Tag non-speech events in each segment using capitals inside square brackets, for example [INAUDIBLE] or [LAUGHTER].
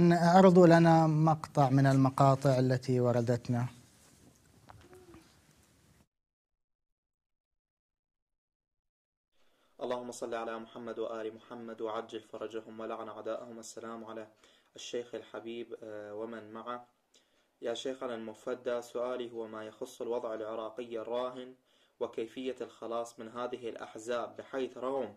أن أعرضوا لنا مقطع من المقاطع التي وردتنا اللهم صل على محمد وآل محمد وعجل فرجهم ولعن عداءهم السلام على الشيخ الحبيب آه، ومن معه يا شيخنا المفدى سؤالي هو ما يخص الوضع العراقي الراهن وكيفية الخلاص من هذه الأحزاب بحيث رغم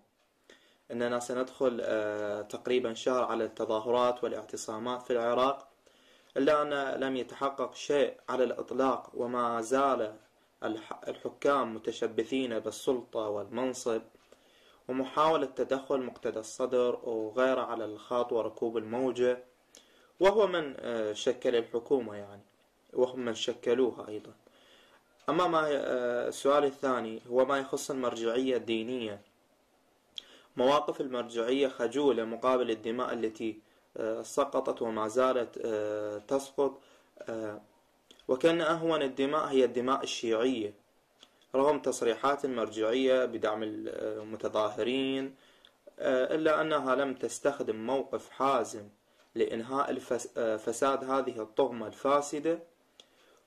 أننا سندخل آه، تقريبا شهر على التظاهرات والاعتصامات في العراق إلا أن لم يتحقق شيء على الإطلاق وما زال الحكام متشبثين بالسلطة والمنصب ومحاولة تدخل مقتدى الصدر وغيره على الخط وركوب الموجة وهو من آه، شكل الحكومة يعني وهم من شكلوها أيضا أما ما آه، السؤال الثاني هو ما يخص المرجعية الدينية مواقف المرجعية خجولة مقابل الدماء التي آه، سقطت وما زالت آه، تسقط آه، وكان أهون الدماء هي الدماء الشيعية رغم تصريحات المرجعية بدعم المتظاهرين إلا أنها لم تستخدم موقف حازم لإنهاء فساد هذه الطغمة الفاسدة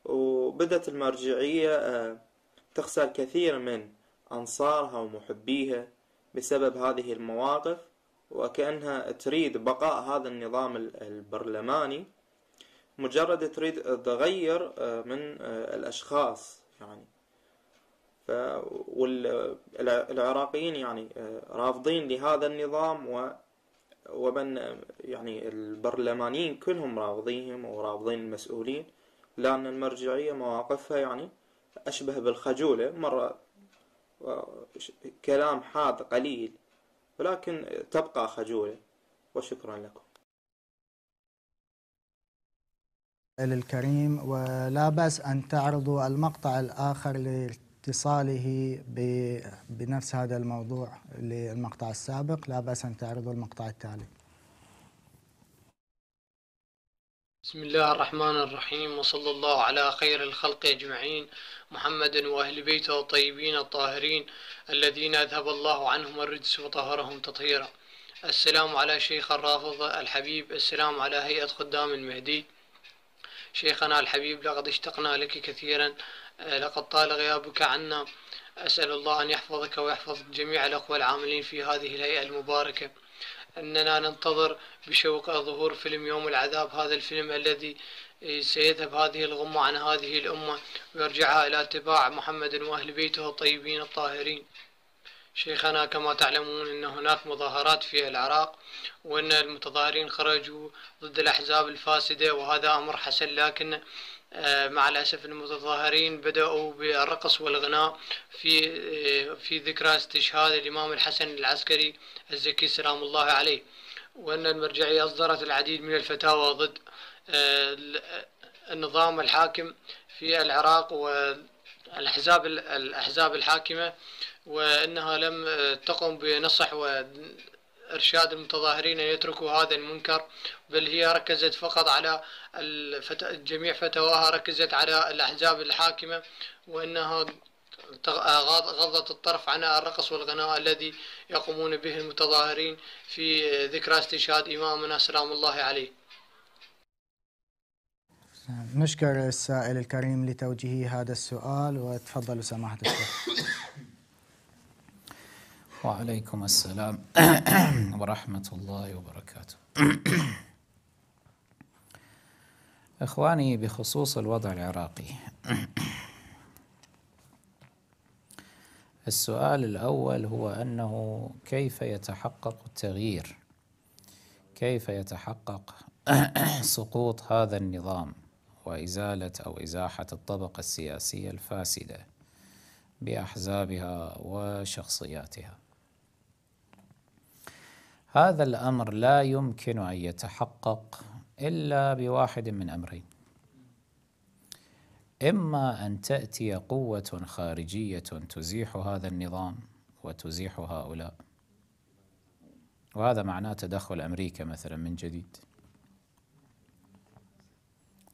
وبدت المرجعية تخسر كثير من أنصارها ومحبيها بسبب هذه المواقف وكأنها تريد بقاء هذا النظام البرلماني مجرد تريد تغير آه، من آه، الأشخاص يعني ف والعراقيين يعني آه، رافضين لهذا النظام و ومن يعني البرلمانيين كلهم رافضينهم ورافضين المسؤولين لأن المرجعية مواقفها يعني أشبه بالخجولة مرة وكلام حاد قليل ولكن تبقى خجولة وشكرا لكم الكريم ولا بأس أن تعرضوا المقطع الآخر لاتصاله بنفس هذا الموضوع للمقطع السابق لا بأس أن تعرضوا المقطع التالي بسم الله الرحمن الرحيم وصلى الله على خير الخلق أجمعين محمد وأهل بيته الطيبين الطاهرين الذين أذهب الله عنهم الرجس وطهرهم تطهيرا السلام على شيخ الرافض الحبيب السلام على هيئة خدام المهدي شيخنا الحبيب لقد اشتقنا لك كثيرا لقد طال غيابك عنا أسأل الله أن يحفظك ويحفظ جميع الأخوة العاملين في هذه الهيئة المباركة أننا ننتظر بشوق ظهور فيلم يوم العذاب هذا الفيلم الذي سيذهب هذه الغمة عن هذه الأمة ويرجعها إلى اتباع محمد وأهل بيته الطيبين الطاهرين شيخنا كما تعلمون أن هناك مظاهرات في العراق وأن المتظاهرين خرجوا ضد الأحزاب الفاسدة وهذا أمر حسن لكن آه، مع الأسف المتظاهرين بدأوا بالرقص والغناء في آه، في ذكرى استشهاد الإمام الحسن العسكري الزكي سلام الله عليه وأن المرجعية أصدرت العديد من الفتاوى ضد آه، النظام الحاكم في العراق والأحزاب الأحزاب الحاكمة وأنها لم تقم بنصح وإرشاد المتظاهرين أن يتركوا هذا المنكر بل هي ركزت فقط على جميع فتواها ركزت على الأحزاب الحاكمة وأنها غضت الطرف عن الرقص والغناء الذي يقومون به المتظاهرين في ذكرى استشهاد إمامنا سلام الله عليه نشكر السائل الكريم لتوجيه هذا السؤال وتفضلوا سماحة الشيخ وعليكم السلام ورحمة الله وبركاته إخواني بخصوص الوضع العراقي السؤال الأول هو أنه كيف يتحقق التغيير كيف يتحقق سقوط هذا النظام وإزالة أو إزاحة الطبقة السياسية الفاسدة بأحزابها وشخصياتها هذا الأمر لا يمكن أن يتحقق إلا بواحد من أمرين إما أن تأتي قوة خارجية تزيح هذا النظام وتزيح هؤلاء وهذا معناه تدخل أمريكا مثلا من جديد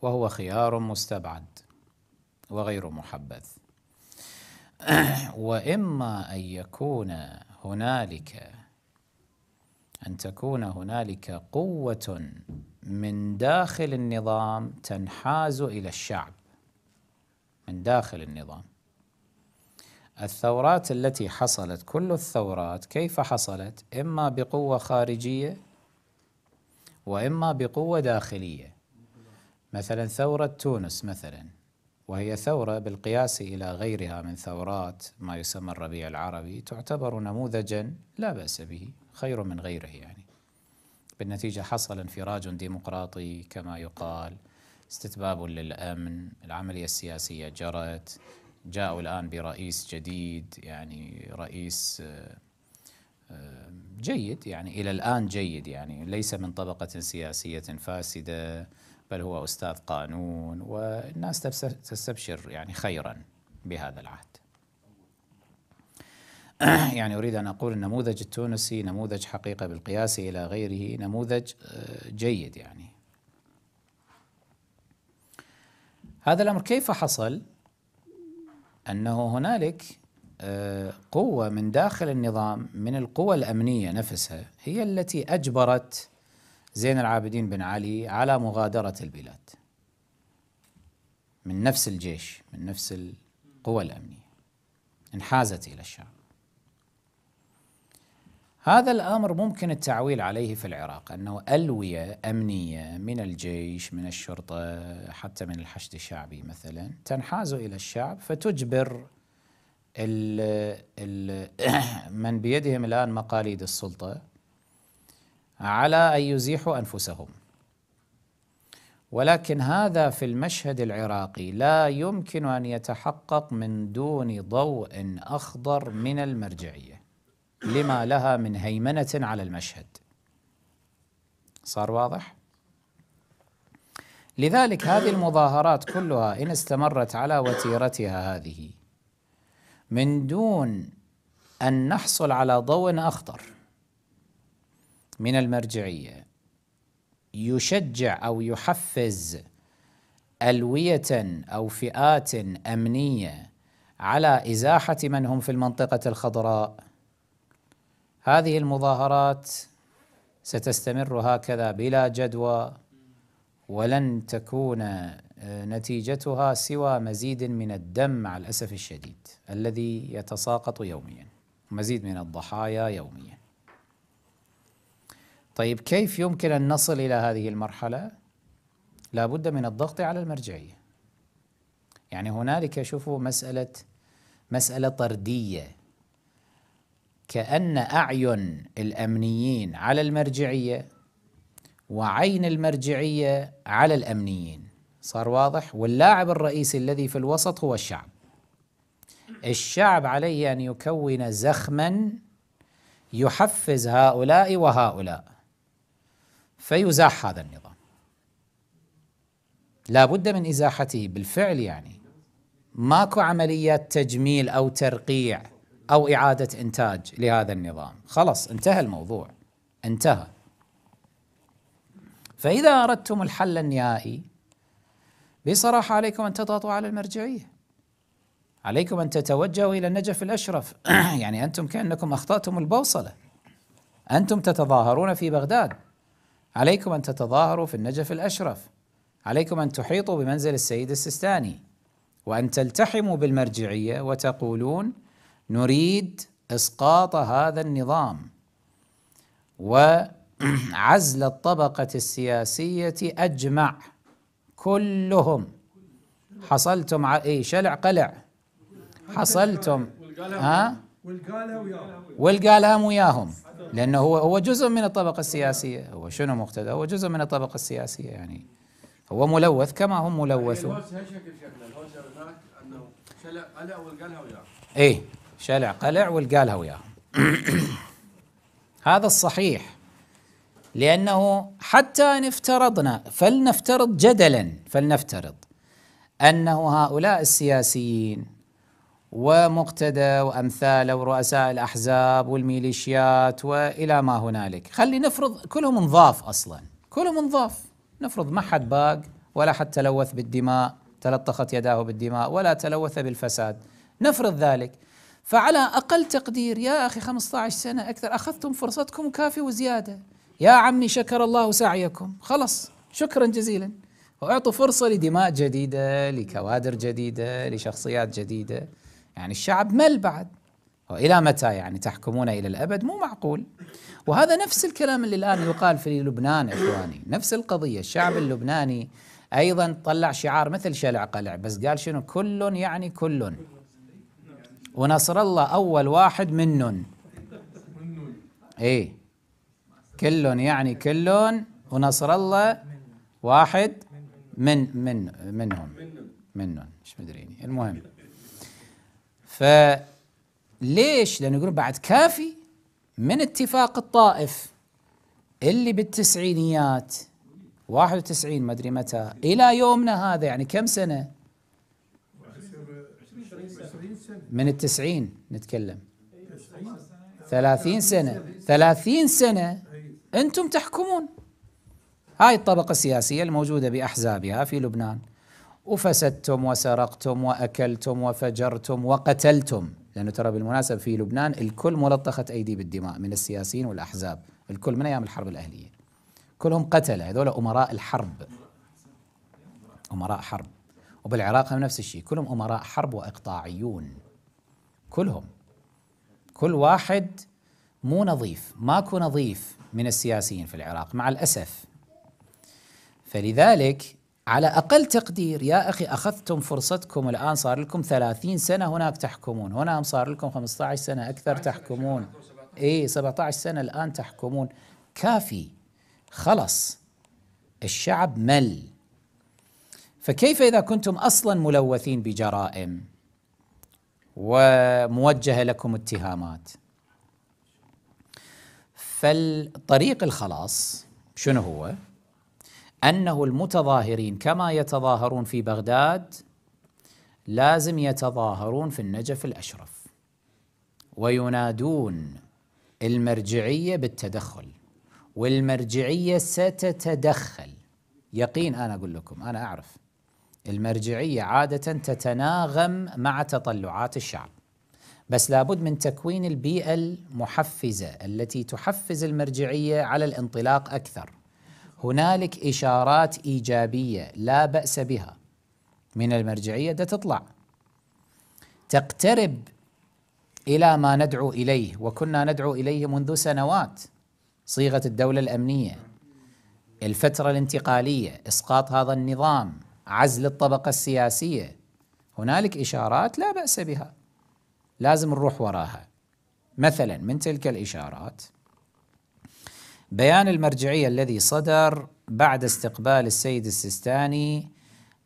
وهو خيار مستبعد وغير محبذ [CLEARS THROAT] وإما أن يكون هنالك أن تكون هنالك قوة من داخل النظام تنحاز الى الشعب من داخل النظام الثورات التي حصلت كل الثورات كيف حصلت اما بقوه خارجيه واما بقوه داخليه مثلا ثوره تونس مثلا وهي ثوره بالقياس الى غيرها من ثورات ما يسمى الربيع العربي تعتبر نموذجا لا باس به خير من غيره يعني بالنتيجة حصل انفراج ديمقراطي كما يقال استتباب للأمن العملية السياسية جرت جاءوا الآن برئيس جديد يعني رئيس آه، آه، جيد يعني إلى الآن جيد يعني ليس من طبقة سياسية فاسدة بل هو أستاذ قانون والناس تستبشر يعني خيرا بهذا العهد [CLEARS THROAT] يعني أريد أن أقول النموذج التونسي نموذج حقيقة بالقياس إلى غيره نموذج آه، جيد يعني هذا الأمر كيف حصل؟ أنه هنالك آه، قوة من داخل النظام من القوى الأمنية نفسها هي التي أجبرت زين العابدين بن علي على مغادرة البلاد من نفس الجيش من نفس القوى الأمنية انحازت إلى الشعب هذا الامر ممكن التعويل عليه في العراق انه الويه امنيه من الجيش من الشرطه حتى من الحشد الشعبي مثلا تنحاز الى الشعب فتجبر الـ الـ [COUGHS] من بيدهم الان مقاليد السلطه على ان يزيحوا انفسهم ولكن هذا في المشهد العراقي لا يمكن ان يتحقق من دون ضوء اخضر من المرجعيه لما لها من هيمنة على المشهد صار واضح؟ لذلك هذه المظاهرات كلها إن استمرت على وتيرتها هذه من دون أن نحصل على ضوء أخضر من المرجعية يشجع أو يحفز ألوية أو فئات أمنية على إزاحة من هم في المنطقة الخضراء هذه المظاهرات ستستمر هكذا بلا جدوى ولن تكون آه، نتيجتها سوى مزيد من الدم مع الاسف الشديد الذي يتساقط يوميا مزيد من الضحايا يوميا طيب كيف يمكن ان نصل الى هذه المرحله لا بد من الضغط على المرجعيه يعني هنالك شوفوا مساله مساله طرديه كأن أعين الأمنيين على المرجعية وعين المرجعية على الأمنيين صار واضح واللاعب الرئيسي الذي في الوسط هو الشعب الشعب عليه أن يكون زخما يحفز هؤلاء وهؤلاء فيزاح هذا النظام لا بد من إزاحته بالفعل يعني ماكو عمليات تجميل أو ترقيع او اعاده انتاج لهذا النظام خلص انتهى الموضوع انتهى فاذا اردتم الحل النهائي بصراحه عليكم ان تضغطوا على المرجعيه عليكم ان تتوجهوا الى النجف الاشرف [CLEARS THROAT] يعني انتم كانكم اخطاتم البوصله انتم تتظاهرون في بغداد عليكم ان تتظاهروا في النجف الاشرف عليكم ان تحيطوا بمنزل السيد السيستاني وان تلتحموا بالمرجعيه وتقولون نريد اسقاط هذا النظام وعزل الطبقه السياسيه اجمع كلهم حصلتم على اي شلع قلع حصلتم ها والقالهم وياهم لانه هو هو جزء من الطبقه السياسيه هو شنو مقتدى هو جزء من الطبقه السياسيه يعني هو ملوث كما هم ملوثون ايه شلع قلع والقالها وياهم [CLEARS THROAT] هذا الصحيح لأنه حتى إن افترضنا فلنفترض جدلا فلنفترض أنه هؤلاء السياسيين ومقتدى وأمثاله ورؤساء الأحزاب والميليشيات وإلى ما هنالك خلي نفرض كلهم انضاف أصلا كلهم انضاف نفرض ما حد باق ولا حد تلوث بالدماء تلطخت يداه بالدماء ولا تلوث بالفساد نفرض ذلك فعلى أقل تقدير يا أخي 15 سنة أكثر أخذتم فرصتكم كافية وزيادة يا عمي شكر الله سعيكم خلص شكرا جزيلا وأعطوا فرصة لدماء جديدة لكوادر جديدة لشخصيات جديدة يعني الشعب مل بعد وإلى متى يعني تحكمون إلى الأبد مو معقول وهذا نفس الكلام اللي الآن يقال في لبنان إخواني نفس القضية الشعب اللبناني أيضا طلع شعار مثل شلع قلع بس قال شنو كل يعني كل ونصر الله أول واحد منهم إيه كلهم يعني كلهم ونصر الله واحد من من منهم منهم مش مدريني المهم ف ليش؟ لأنه يقولون بعد كافي من اتفاق الطائف اللي بالتسعينيات 91 ما ادري متى الى يومنا هذا يعني كم سنه من التسعين نتكلم ثلاثين سنة ثلاثين سنة أنتم تحكمون هاي الطبقة السياسية الموجودة بأحزابها في لبنان وفسدتم وسرقتم وأكلتم وفجرتم وقتلتم لأنه ترى بالمناسبة في لبنان الكل ملطخة أيدي بالدماء من السياسيين والأحزاب الكل من أيام الحرب الأهلية كلهم قتلة هذول أمراء الحرب أمراء حرب وبالعراق هم نفس الشيء كلهم أمراء حرب وإقطاعيون كلهم كل واحد مو نظيف ماكو نظيف من السياسيين في العراق مع الأسف فلذلك على أقل تقدير يا أخي أخذتم فرصتكم الآن صار لكم 30 سنة هناك تحكمون هنا صار لكم 15 سنة أكثر تحكمون إيه 17 سنة الآن تحكمون كافي خلص الشعب مل فكيف اذا كنتم اصلا ملوثين بجرائم وموجهه لكم اتهامات فالطريق الخلاص شنو هو انه المتظاهرين كما يتظاهرون في بغداد لازم يتظاهرون في النجف الاشرف وينادون المرجعيه بالتدخل والمرجعيه ستتدخل يقين انا اقول لكم انا اعرف المرجعية عادة تتناغم مع تطلعات الشعب بس لابد من تكوين البيئة المحفزة التي تحفز المرجعية على الانطلاق أكثر هنالك إشارات إيجابية لا بأس بها من المرجعية ده تطلع تقترب إلى ما ندعو إليه وكنا ندعو إليه منذ سنوات صيغة الدولة الأمنية الفترة الانتقالية إسقاط هذا النظام عزل الطبقة السياسية هنالك إشارات لا بأس بها لازم نروح وراها مثلا من تلك الإشارات بيان المرجعية الذي صدر بعد استقبال السيد السيستاني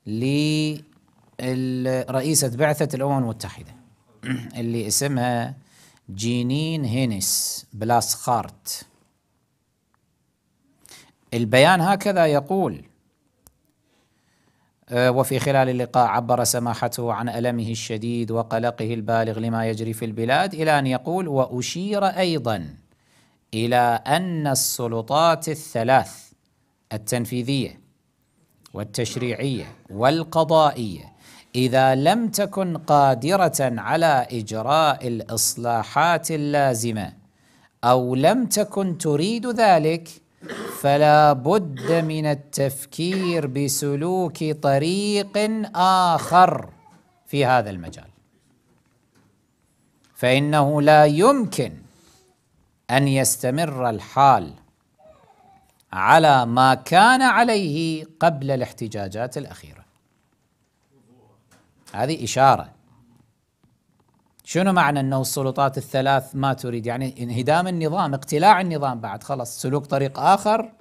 لرئيسة بعثة الأمم المتحدة اللي اسمها جينين هينيس بلاسخارت البيان هكذا يقول آه، وفي خلال اللقاء عبر سماحته عن ألمه الشديد وقلقه البالغ لما يجري في البلاد إلى أن يقول وأشير أيضا إلى أن السلطات الثلاث التنفيذية والتشريعية والقضائية إذا لم تكن قادرة على إجراء الإصلاحات اللازمة أو لم تكن تريد ذلك فلا بد من التفكير بسلوك طريق آخر في هذا المجال فإنه لا يمكن أن يستمر الحال على ما كان عليه قبل الاحتجاجات الأخيرة هذه إشارة شنو معنى انه السلطات الثلاث ما تريد يعني انهدام النظام اقتلاع النظام بعد خلاص سلوك طريق اخر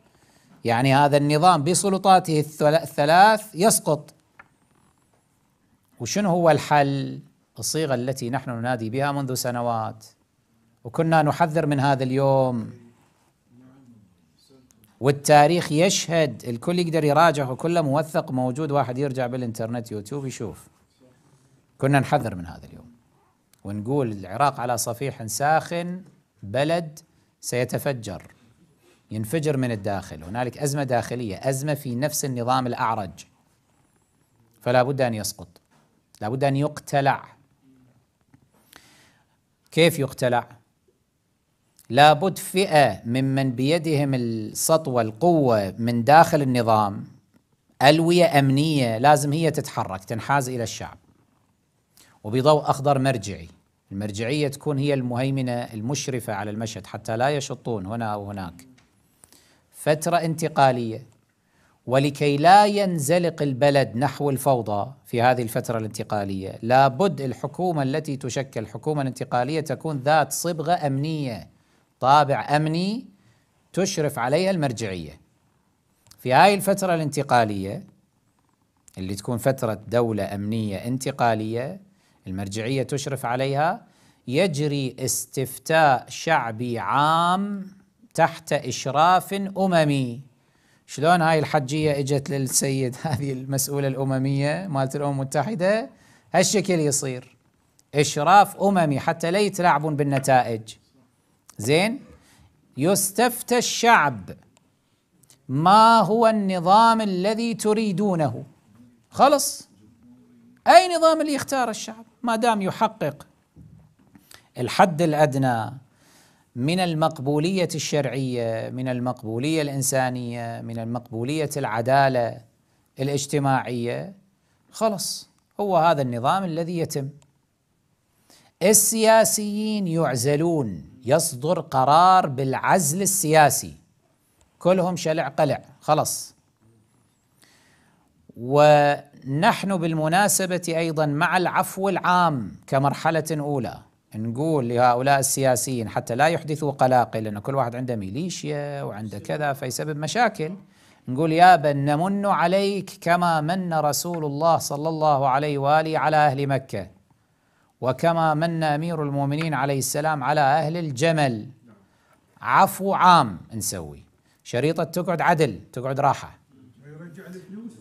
يعني هذا النظام بسلطاته الثلاث يسقط وشنو هو الحل الصيغه التي نحن ننادي بها منذ سنوات وكنا نحذر من هذا اليوم والتاريخ يشهد الكل يقدر يراجع وكله موثق موجود واحد يرجع بالانترنت يوتيوب يشوف كنا نحذر من هذا اليوم ونقول العراق على صفيح ساخن بلد سيتفجر ينفجر من الداخل هنالك أزمة داخلية أزمة في نفس النظام الأعرج فلا بد أن يسقط لا بد أن يقتلع كيف يقتلع لا بد فئة ممن بيدهم السطوة القوة من داخل النظام ألوية أمنية لازم هي تتحرك تنحاز إلى الشعب وبضوء أخضر مرجعي المرجعية تكون هي المهيمنة المشرفة على المشهد حتى لا يشطون هنا أو هناك فترة انتقالية ولكي لا ينزلق البلد نحو الفوضى في هذه الفترة الانتقالية لابد الحكومة التي تشكل حكومة انتقالية تكون ذات صبغة أمنية طابع أمني تشرف عليها المرجعية في هاي الفترة الانتقالية اللي تكون فترة دولة أمنية انتقالية المرجعيه تشرف عليها يجري استفتاء شعبي عام تحت اشراف اممي شلون هاي الحجيه اجت للسيد [LAUGHS] هذه المسؤوله الامميه مالت الامم المتحده هالشكل يصير اشراف اممي حتى لا يتلاعبون بالنتائج زين يستفتى الشعب ما هو النظام الذي تريدونه خلص أي نظام اللي يختار الشعب ما دام يحقق الحد الأدنى من المقبولية الشرعية من المقبولية الإنسانية من المقبولية العدالة الاجتماعية خلص هو هذا النظام الذي يتم السياسيين يعزلون يصدر قرار بالعزل السياسي كلهم شلع قلع خلص ونحن بالمناسبة أيضا مع العفو العام كمرحلة أولى نقول لهؤلاء السياسيين حتى لا يحدثوا قلاقل لأن كل واحد عنده ميليشيا وعنده كذا فيسبب مشاكل نقول يا بن نمن عليك كما من رسول الله صلى الله عليه وآله على أهل مكة وكما من أمير المؤمنين عليه السلام على أهل الجمل عفو عام نسوي شريطة تقعد عدل تقعد راحة يرجع الفلوس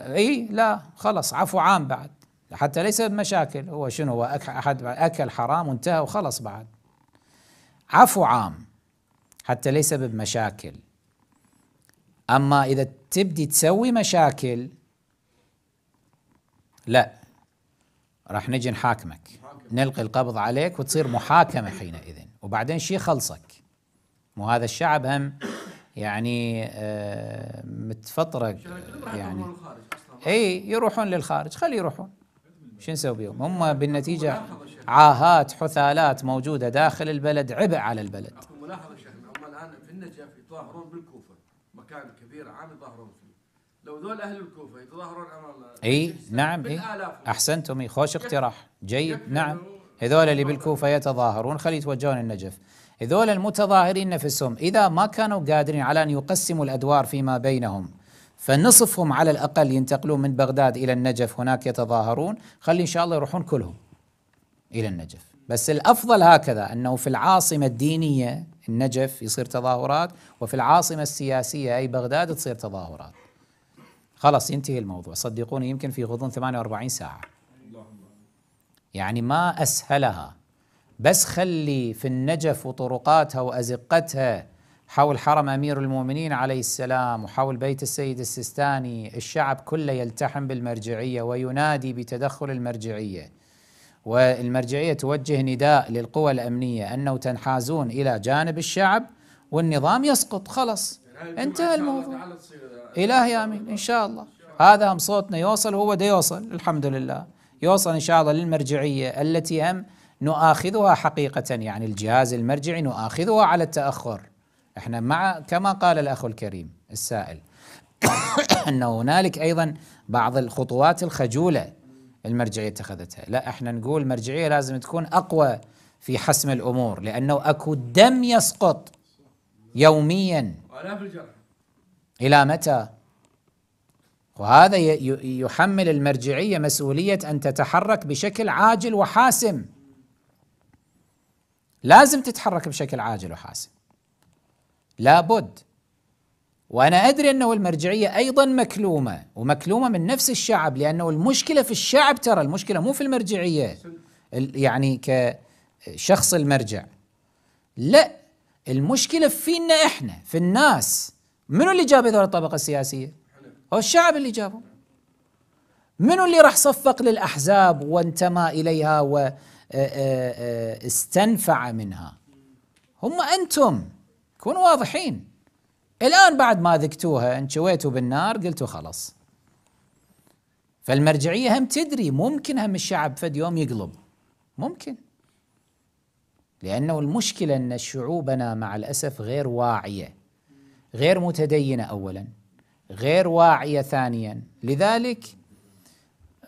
اي لا خلص عفو عام بعد حتى ليس بمشاكل هو شنو هو احد اكل حرام وانتهى وخلص بعد عفو عام حتى ليس بمشاكل اما اذا تبدي تسوي مشاكل لا راح نجي نحاكمك نلقي القبض عليك وتصير محاكمه حينئذ وبعدين شي خلصك مو هذا الشعب هم يعني آه، متفطرق يعني اي يروحون للخارج خلي يروحون شو نسوي بيهم هم بالنتيجة عاهات حثالات موجودة داخل البلد عبء على البلد ملاحظة شيخنا هم الآن في النجف يتظاهرون بالكوفة مكان كبير عام يتظاهرون فيه لو ذول أهل الكوفة يتظاهرون أمام اي نعم اي أحسنتم اي خوش اقتراح جيد نعم هذول اللي بالكوفة يتظاهرون خلي يتوجهون النجف هذول المتظاهرين نفسهم إذا ما كانوا قادرين على أن يقسموا الأدوار فيما بينهم فنصفهم على الأقل ينتقلون من بغداد إلى النجف هناك يتظاهرون خلي إن شاء الله يروحون كلهم إلى النجف بس الأفضل هكذا أنه في العاصمة الدينية النجف يصير تظاهرات وفي العاصمة السياسية أي بغداد تصير تظاهرات خلاص ينتهي الموضوع صدقوني يمكن في غضون 48 ساعة يعني ما أسهلها بس خلي في النجف وطرقاتها وأزقتها حول حرم امير المؤمنين عليه السلام وحول بيت السيد السيستاني الشعب كله يلتحم بالمرجعيه وينادي بتدخل المرجعيه والمرجعيه توجه نداء للقوى الامنيه انه تنحازون الى جانب الشعب والنظام يسقط خلص انتهى الموضوع الهي امين ان شاء الله هذا هم صوتنا يوصل هو دا يوصل الحمد لله يوصل ان شاء الله للمرجعيه التي هم نؤاخذها حقيقه يعني الجهاز المرجعي نؤاخذها على التاخر احنا مع كما قال الاخ الكريم السائل [COUGHS] ان هنالك ايضا بعض الخطوات الخجوله المرجعيه اتخذتها، لا احنا نقول المرجعيه لازم تكون اقوى في حسم الامور لانه اكو دم يسقط يوميا الى متى؟ وهذا يحمل المرجعيه مسؤوليه ان تتحرك بشكل عاجل وحاسم. لازم تتحرك بشكل عاجل وحاسم. لابد وأنا أدري أنه المرجعية أيضا مكلومة ومكلومة من نفس الشعب لأنه المشكلة في الشعب ترى المشكلة مو في المرجعية يعني كشخص المرجع لا المشكلة فينا إحنا في الناس منو اللي جاب هذول الطبقة السياسية؟ هو الشعب اللي جابهم منو اللي راح صفق للأحزاب وانتمى إليها واستنفع منها هم أنتم كونوا واضحين الآن بعد ما ذقتوها انشويتوا بالنار قلتوا خلاص فالمرجعية هم تدري ممكن هم الشعب فد يوم يقلب ممكن لأنه المشكلة أن شعوبنا مع الأسف غير واعية غير متدينة أولا غير واعية ثانيا لذلك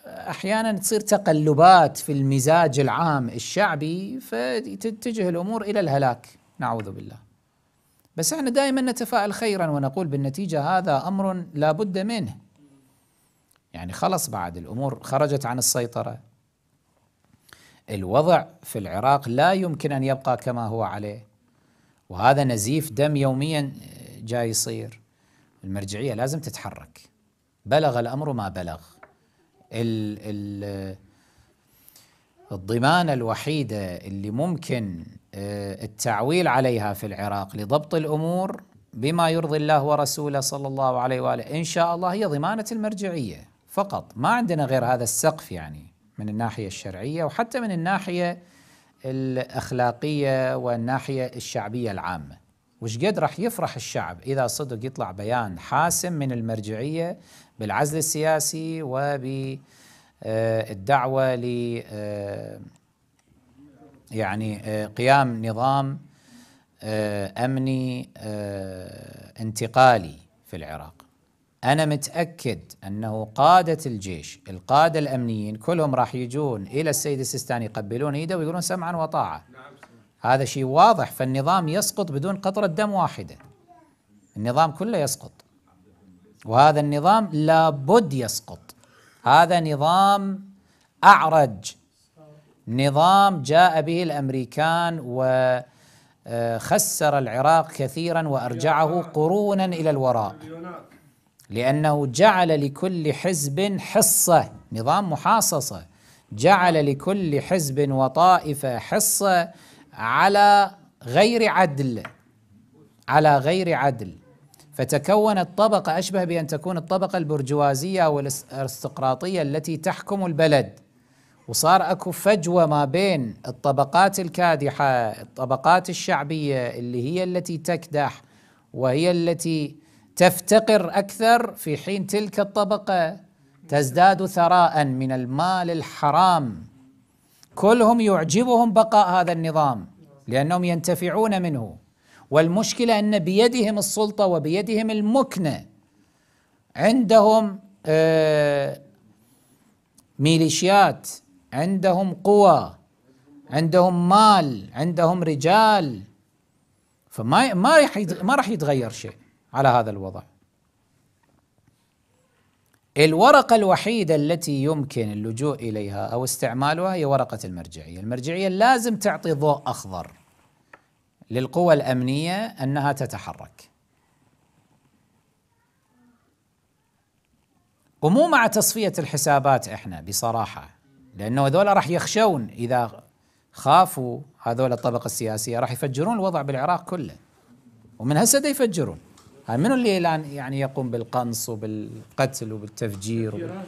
أحيانا تصير تقلبات في المزاج العام الشعبي فتتجه الأمور إلى الهلاك نعوذ بالله بس احنا دائما نتفائل خيرا ونقول بالنتيجه هذا امر لا بد منه يعني خلص بعد الامور خرجت عن السيطره الوضع في العراق لا يمكن ان يبقى كما هو عليه وهذا نزيف دم يوميا جاي يصير المرجعيه لازم تتحرك بلغ الامر ما بلغ ال ال الضمانه الوحيده اللي ممكن آه، التعويل عليها في العراق لضبط الأمور بما يرضي الله ورسوله صلى الله عليه وآله إن شاء الله هي ضمانة المرجعية فقط ما عندنا غير هذا السقف يعني من الناحية الشرعية وحتى من الناحية الأخلاقية والناحية الشعبية العامة وش قد راح يفرح الشعب إذا صدق يطلع بيان حاسم من المرجعية بالعزل السياسي وبالدعوة ل آه، يعني آه، قيام نظام آه، امني آه، انتقالي في العراق انا متاكد انه قاده الجيش القاده الامنيين كلهم راح يجون الى السيد السيستاني يقبلون ايده ويقولون سمعا وطاعه هذا شيء واضح فالنظام يسقط بدون قطره دم واحده النظام كله يسقط وهذا النظام لابد يسقط هذا نظام اعرج نظام جاء به الامريكان وخسر آه، العراق كثيرا وارجعه قرونا الى الوراء لانه جعل لكل حزب حصه نظام محاصصه جعل لكل حزب وطائفه حصه على غير عدل على غير عدل فتكونت طبقه اشبه بان تكون الطبقه البرجوازيه او التي تحكم البلد وصار اكو فجوه ما بين الطبقات الكادحه، الطبقات الشعبيه اللي هي التي تكدح وهي التي تفتقر اكثر في حين تلك الطبقه تزداد ثراء من المال الحرام. كلهم يعجبهم بقاء هذا النظام لانهم ينتفعون منه. والمشكله ان بيدهم السلطه وبيدهم المكنه. عندهم آه ميليشيات عندهم قوى عندهم مال عندهم رجال فما ما راح ما راح يتغير شيء على هذا الوضع الورقة الوحيدة التي يمكن اللجوء إليها أو استعمالها هي ورقة المرجعية المرجعية لازم تعطي ضوء أخضر للقوى الأمنية أنها تتحرك ومو مع تصفية الحسابات إحنا بصراحة لانه هذول راح يخشون اذا خافوا هذول الطبقه السياسيه راح يفجرون الوضع بالعراق كله ومن هسه يفجرون هاي منو اللي الان يعني يقوم بالقنص وبالقتل وبالتفجير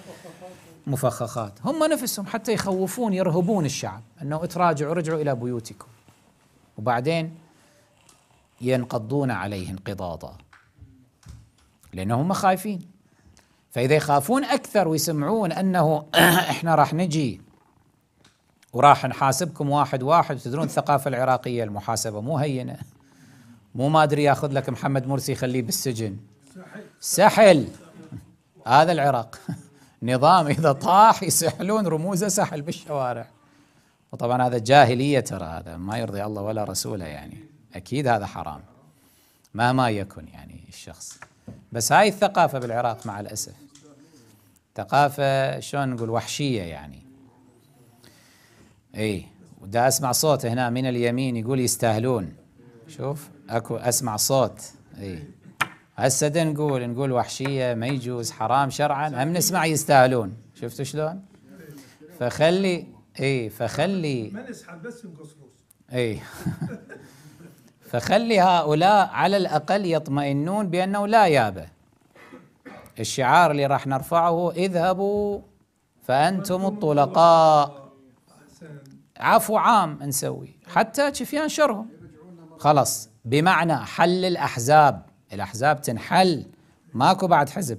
مفخخات هم نفسهم حتى يخوفون يرهبون الشعب انه اتراجعوا رجعوا الى بيوتكم وبعدين ينقضون عليه انقضاضا لانهم خايفين فإذا يخافون أكثر ويسمعون أنه [CLEARS THROAT] إحنا راح نجي وراح نحاسبكم واحد واحد تدرون الثقافة العراقية المحاسبة مو هينة مو ما أدري ياخذ لك محمد مرسي يخليه بالسجن سحل هذا العراق [LAUGHS] نظام إذا طاح يسحلون رموزه سحل بالشوارع وطبعا هذا جاهلية ترى هذا ما يرضي الله ولا رسوله يعني أكيد هذا حرام مهما يكن يعني الشخص بس هاي الثقافة بالعراق مع الأسف ثقافة شلون نقول وحشية يعني اي ودا اسمع صوت هنا من اليمين يقول يستاهلون شوف اكو اسمع صوت اي هسه نقول نقول وحشية ما يجوز حرام شرعا هم نسمع يستاهلون شفتوا شلون فخلي اي فخلي ما نسحب بس نقصروس اي [LAUGHS] فخلي هؤلاء على الأقل يطمئنون بأنه لا يابه الشعار اللي راح نرفعه اذهبوا فأنتم الطلقاء عفو عام نسوي حتى شفيان شرهم خلاص بمعنى حل الأحزاب الأحزاب تنحل ماكو بعد حزب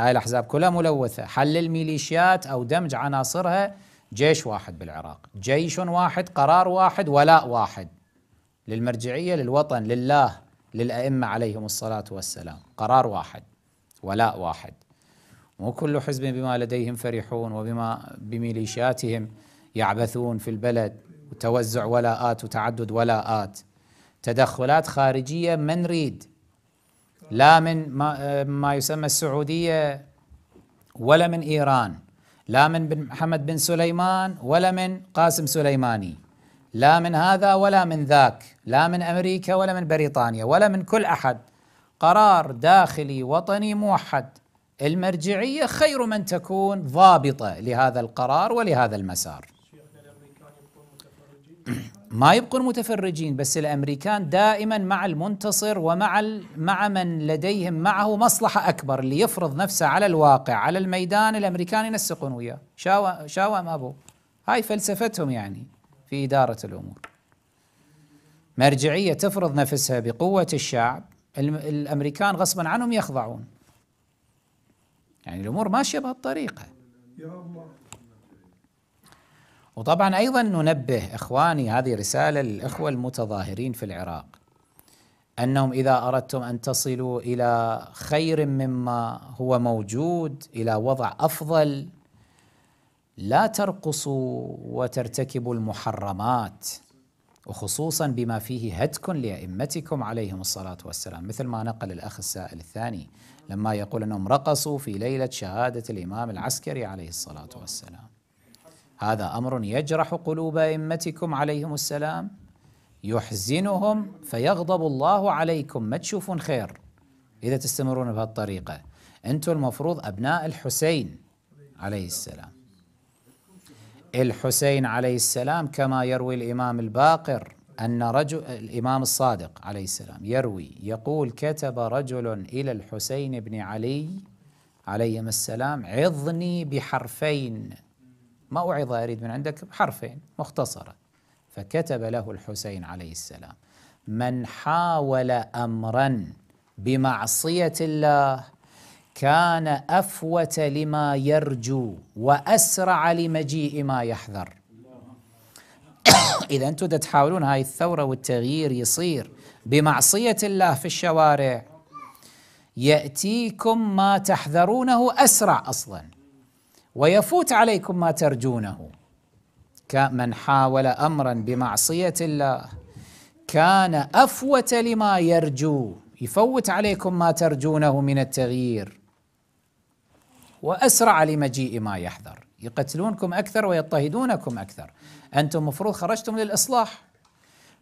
هاي الأحزاب كلها ملوثة حل الميليشيات أو دمج عناصرها جيش واحد بالعراق جيش واحد قرار واحد ولاء واحد للمرجعية للوطن لله للأئمة عليهم الصلاة والسلام قرار واحد ولاء واحد مو كل حزب بما لديهم فرحون وبما بميليشياتهم يعبثون في البلد وتوزع ولاءات وتعدد ولاءات تدخلات خارجية من نريد لا من ما, ما يسمى السعودية ولا من إيران لا من بن محمد بن سليمان ولا من قاسم سليماني لا من هذا ولا من ذاك لا من أمريكا ولا من بريطانيا ولا من كل أحد قرار داخلي وطني موحد المرجعيه خير من تكون ضابطه لهذا القرار ولهذا المسار [CLEARS THROAT] ما يبقون متفرجين بس الامريكان دائما مع المنتصر ومع مع من لديهم معه مصلحه اكبر اللي يفرض نفسه على الواقع على الميدان الامريكان ينسقون وياه شاوى شاوى ابو هاي فلسفتهم يعني في اداره الامور مرجعيه تفرض نفسها بقوه الشعب الامريكان غصبا عنهم يخضعون يعني الامور ماشيه بهالطريقه وطبعا ايضا ننبه اخواني هذه رساله للاخوه المتظاهرين في العراق انهم اذا اردتم ان تصلوا الى خير مما هو موجود الى وضع افضل لا ترقصوا وترتكبوا المحرمات وخصوصا بما فيه هتك لأئمتكم عليهم الصلاة والسلام مثل ما نقل الأخ السائل الثاني لما يقول أنهم رقصوا في ليلة شهادة الإمام العسكري عليه الصلاة والسلام هذا أمر يجرح قلوب أئمتكم عليهم السلام يحزنهم فيغضب الله عليكم ما تشوفون خير إذا تستمرون بهالطريقة أنتم المفروض أبناء الحسين عليه السلام الحسين عليه السلام كما يروي الإمام الباقر أن رجل الإمام الصادق عليه السلام يروي يقول كتب رجل إلى الحسين بن علي عليهما السلام عظني بحرفين ما اعظ أريد من عندك بحرفين مختصرة فكتب له الحسين عليه السلام من حاول أمرا بمعصية الله كان أفوت لما يرجو وأسرع لمجيء ما يحذر إذا أنتم تحاولون هاي الثورة والتغيير يصير بمعصية الله في الشوارع يأتيكم ما تحذرونه أسرع أصلا ويفوت عليكم ما ترجونه كمن حاول أمرا بمعصية الله كان أفوت لما يرجو يفوت عليكم ما ترجونه من التغيير وأسرع لمجيء ما يحذر يقتلونكم أكثر ويضطهدونكم أكثر أنتم مفروض خرجتم للإصلاح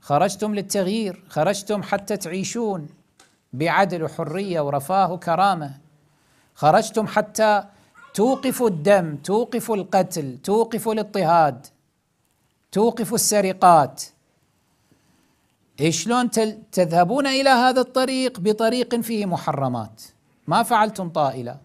خرجتم للتغيير خرجتم حتى تعيشون بعدل وحرية ورفاه وكرامة خرجتم حتى توقفوا الدم توقفوا القتل توقفوا الاضطهاد توقفوا السرقات شلون تذهبون الى هذا الطريق بطريق فيه محرمات ما فعلتم طائله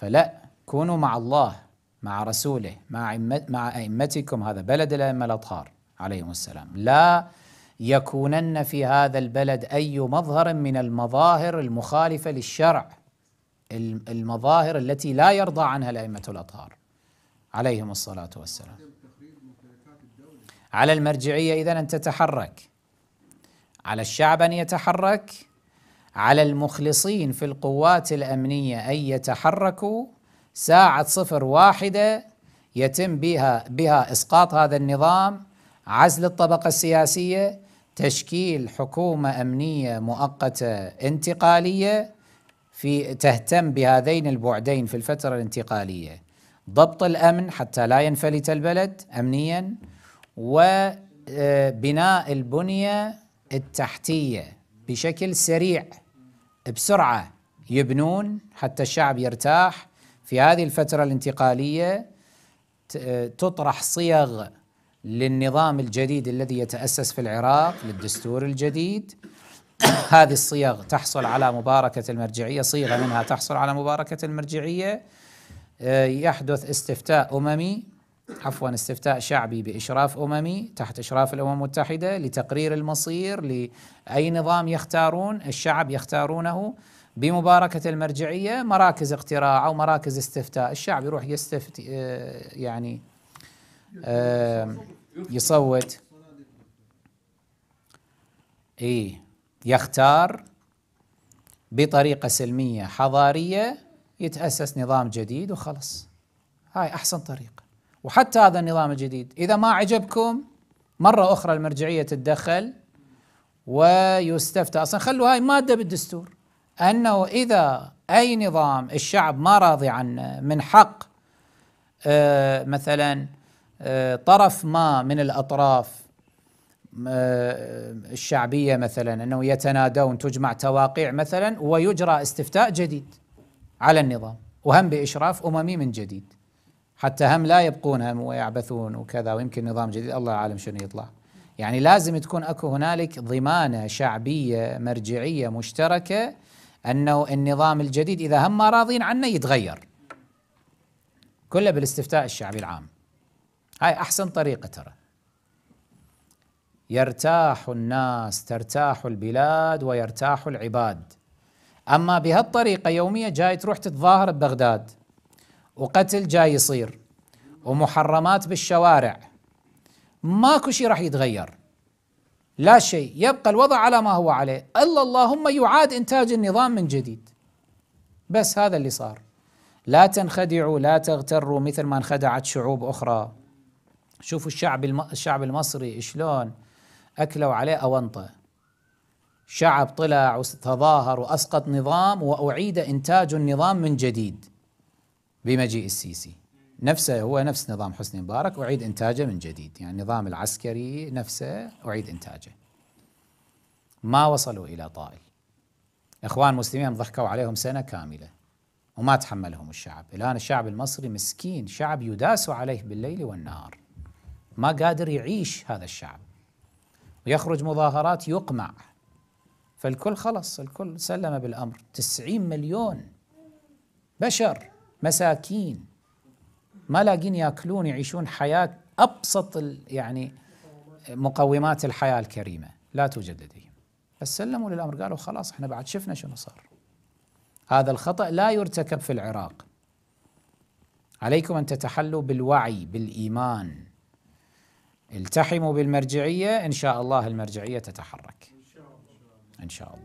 فلا كونوا مع الله مع رسوله مع مع أئمتكم هذا بلد الأئمة الأطهار عليهم السلام لا يكونن في هذا البلد أي مظهر من المظاهر المخالفة للشرع المظاهر التي لا يرضى عنها الأئمة الأطهار عليهم الصلاة والسلام على المرجعية إذا أن تتحرك على الشعب أن يتحرك على المخلصين في القوات الأمنية أن يتحركوا ساعة صفر واحدة يتم بها, بها إسقاط هذا النظام عزل الطبقة السياسية تشكيل حكومة أمنية مؤقتة انتقالية في تهتم بهذين البعدين في الفترة الانتقالية ضبط الأمن حتى لا ينفلت البلد أمنيا وبناء آه، البنية التحتية بشكل سريع بسرعه يبنون حتى الشعب يرتاح في هذه الفتره الانتقاليه تطرح صيغ للنظام الجديد الذي يتاسس في العراق للدستور الجديد [COUGHS] هذه الصيغ تحصل على مباركه المرجعيه صيغه منها تحصل على مباركه المرجعيه آه، يحدث استفتاء اممي عفوا استفتاء شعبي بإشراف أممي تحت إشراف الأمم المتحدة لتقرير المصير لأي نظام يختارون الشعب يختارونه بمباركة المرجعية مراكز اقتراع أو مراكز استفتاء الشعب يروح يستفت يعني يصوت اي يختار بطريقة سلمية حضارية يتأسس نظام جديد وخلص هاي أحسن طريقة وحتى هذا النظام الجديد إذا ما عجبكم مرة أخرى المرجعية تتدخل ويستفتى أصلا خلوا هاي مادة بالدستور أنه إذا أي نظام الشعب ما راضي عنه من حق آه، مثلا آه، طرف ما من الأطراف آه، الشعبية مثلا أنه يتنادون تجمع تواقيع مثلا ويجرى استفتاء جديد على النظام وهم بإشراف أممي من جديد حتى هم لا يبقون هم ويعبثون وكذا ويمكن نظام جديد الله عالم شنو يطلع يعني لازم تكون اكو هنالك ضمانه شعبيه مرجعيه مشتركه انه النظام الجديد اذا هم ما راضين عنه يتغير كله بالاستفتاء الشعبي العام هاي احسن طريقه ترى يرتاح الناس ترتاح البلاد ويرتاح العباد اما بهالطريقه يوميه جاي تروح تتظاهر ببغداد وقتل جاي يصير ومحرمات بالشوارع ماكو شيء راح يتغير لا شيء يبقى الوضع على ما هو عليه الا اللهم يعاد انتاج النظام من جديد بس هذا اللي صار لا تنخدعوا لا تغتروا مثل ما انخدعت شعوب اخرى شوفوا الشعب الم... الشعب المصري شلون اكلوا عليه اونطه شعب طلع وتظاهر واسقط نظام واعيد انتاج النظام من جديد بمجيء السيسي نفسه هو نفس نظام حسني مبارك أعيد إنتاجه من جديد يعني النظام العسكري نفسه أعيد إنتاجه ما وصلوا إلى طائل إخوان مسلمين ضحكوا عليهم سنة كاملة وما تحملهم الشعب الآن الشعب المصري مسكين شعب يداس عليه بالليل والنهار ما قادر يعيش هذا الشعب ويخرج مظاهرات يقمع فالكل خلص الكل سلم بالأمر تسعين مليون بشر مساكين ما لاقين ياكلون يعيشون حياه ابسط يعني مقومات الحياه الكريمه لا توجد لديهم فسلموا للامر قالوا خلاص احنا بعد شفنا شنو صار هذا الخطا لا يرتكب في العراق عليكم ان تتحلوا بالوعي بالايمان التحموا بالمرجعيه ان شاء الله المرجعيه تتحرك ان شاء الله